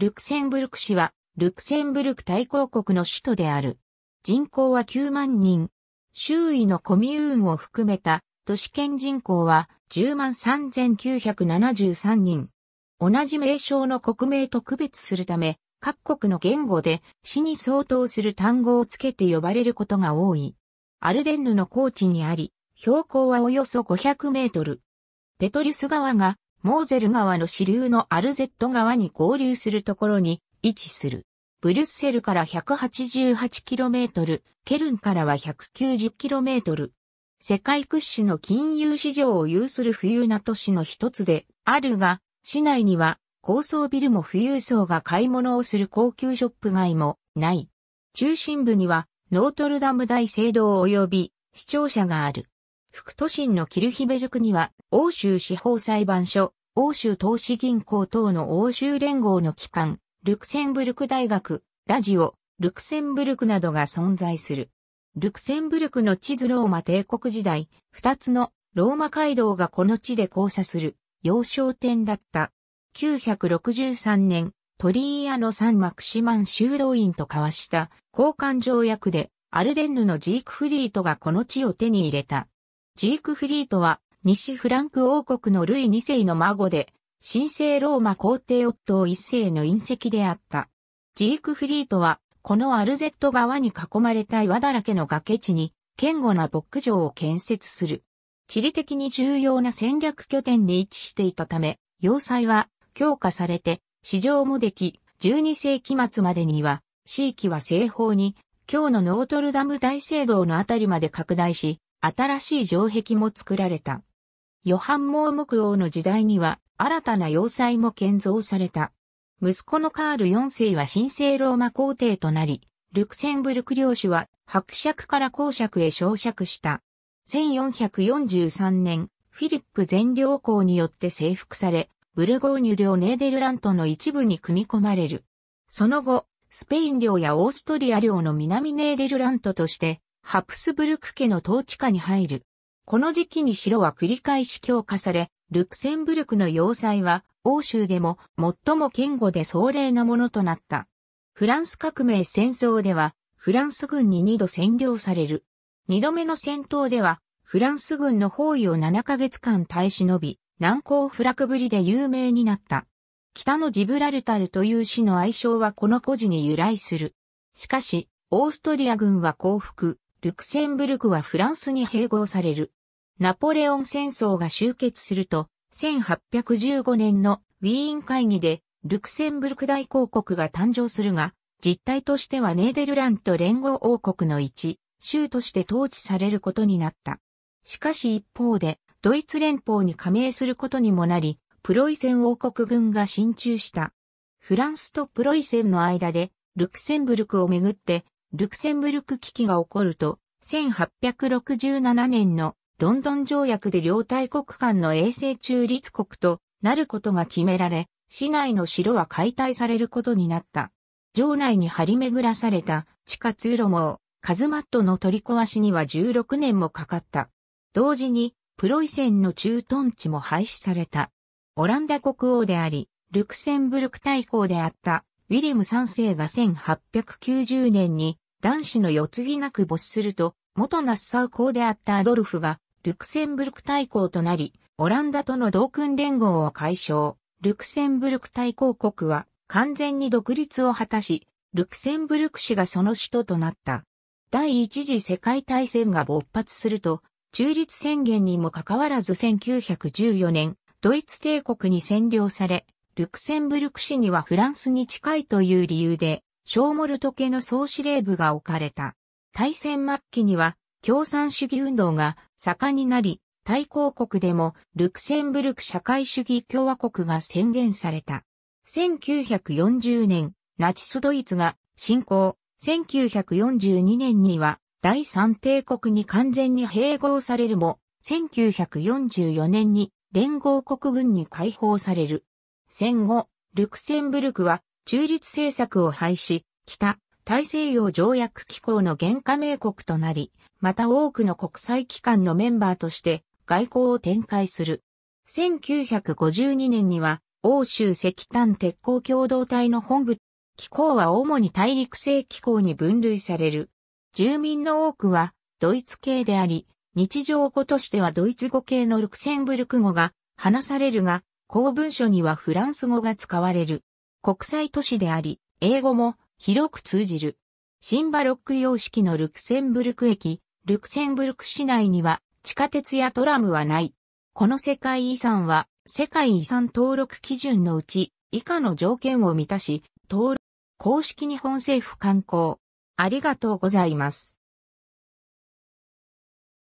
ルクセンブルク市は、ルクセンブルク大公国の首都である。人口は9万人。周囲のコミューンを含めた都市圏人口は10万3973人。同じ名称の国名と区別するため、各国の言語で市に相当する単語をつけて呼ばれることが多い。アルデンヌの高地にあり、標高はおよそ500メートル。ペトリュス川がモーゼル川の支流のアルゼット川に合流するところに位置する。ブリュッセルから 188km、ケルンからは 190km。世界屈指の金融市場を有する富裕な都市の一つであるが、市内には高層ビルも富裕層が買い物をする高級ショップ街もない。中心部にはノートルダム大聖堂及び市庁舎がある。副都心のキルヒベルクには欧州司法裁判所、欧州投資銀行等の欧州連合の機関、ルクセンブルク大学、ラジオ、ルクセンブルクなどが存在する。ルクセンブルクの地図ローマ帝国時代、二つのローマ街道がこの地で交差する要衝点だった。963年、トリーヤのサン・マクシマン修道院と交わした交換条約でアルデンヌのジークフリートがこの地を手に入れた。ジークフリートは西フランク王国のルイ2世の孫で、神聖ローマ皇帝夫一1世の隕石であった。ジークフリートは、このアルゼット川に囲まれた岩だらけの崖地に、堅固な牧場を建設する。地理的に重要な戦略拠点に位置していたため、要塞は強化されて、市場もでき、12世紀末までには、地域は西方に、今日のノートルダム大聖堂のあたりまで拡大し、新しい城壁も作られた。ヨハン・モームク王の時代には新たな要塞も建造された。息子のカール4世は神聖ローマ皇帝となり、ルクセンブルク領主は伯爵から公爵へ昇爵した。1443年、フィリップ全領公によって征服され、ブルゴーニュ領ネーデルラントの一部に組み込まれる。その後、スペイン領やオーストリア領の南ネーデルラントとして、ハプスブルク家の統治下に入る。この時期に城は繰り返し強化され、ルクセンブルクの要塞は欧州でも最も堅固で壮麗なものとなった。フランス革命戦争ではフランス軍に2度占領される。2度目の戦闘ではフランス軍の包囲を7ヶ月間耐え忍び、難攻不落ぶりで有名になった。北のジブラルタルという市の愛称はこの孤児に由来する。しかし、オーストリア軍は降伏、ルクセンブルクはフランスに併合される。ナポレオン戦争が終結すると、1815年のウィーン会議でルクセンブルク大公国が誕生するが、実態としてはネーデルラント連合王国の一州として統治されることになった。しかし一方で、ドイツ連邦に加盟することにもなり、プロイセン王国軍が進駐した。フランスとプロイセンの間で、ルクセンブルクをめぐって、ルクセンブルク危機が起こると、1867年のロンドン条約で両大国間の衛星中立国となることが決められ、市内の城は解体されることになった。城内に張り巡らされた地下通路網、カズマットの取り壊しには16年もかかった。同時に、プロイセンの駐屯地も廃止された。オランダ国王であり、ルクセンブルク大公であったウィアム3世が1890年に男子の世継ぎなく没すると、元ナッサウ公であったアドルフがルクセンブルク大公となり、オランダとの同訓連合を解消。ルクセンブルク大公国は完全に独立を果たし、ルクセンブルク市がその首都となった。第一次世界大戦が勃発すると、中立宣言にもかかわらず1914年、ドイツ帝国に占領され、ルクセンブルク市にはフランスに近いという理由で、ショーモルト家の総司令部が置かれた。大戦末期には共産主義運動が盛んになり、対抗国でもルクセンブルク社会主義共和国が宣言された。1940年、ナチスドイツが侵攻、1942年には第三帝国に完全に併合されるも、1944年に連合国軍に解放される。戦後、ルクセンブルクは中立政策を廃止、北、大西洋条約機構の原加盟国となり、また多くの国際機関のメンバーとして外交を展開する。1952年には欧州石炭鉄鋼共同体の本部、機構は主に大陸性機構に分類される。住民の多くはドイツ系であり、日常語としてはドイツ語系のルクセンブルク語が話されるが、公文書にはフランス語が使われる。国際都市であり、英語も広く通じる。シンバロック様式のルクセンブルク駅、ルクセンブルク市内には地下鉄やトラムはない。この世界遺産は世界遺産登録基準のうち以下の条件を満たし、登録、公式日本政府観光。ありがとうございます。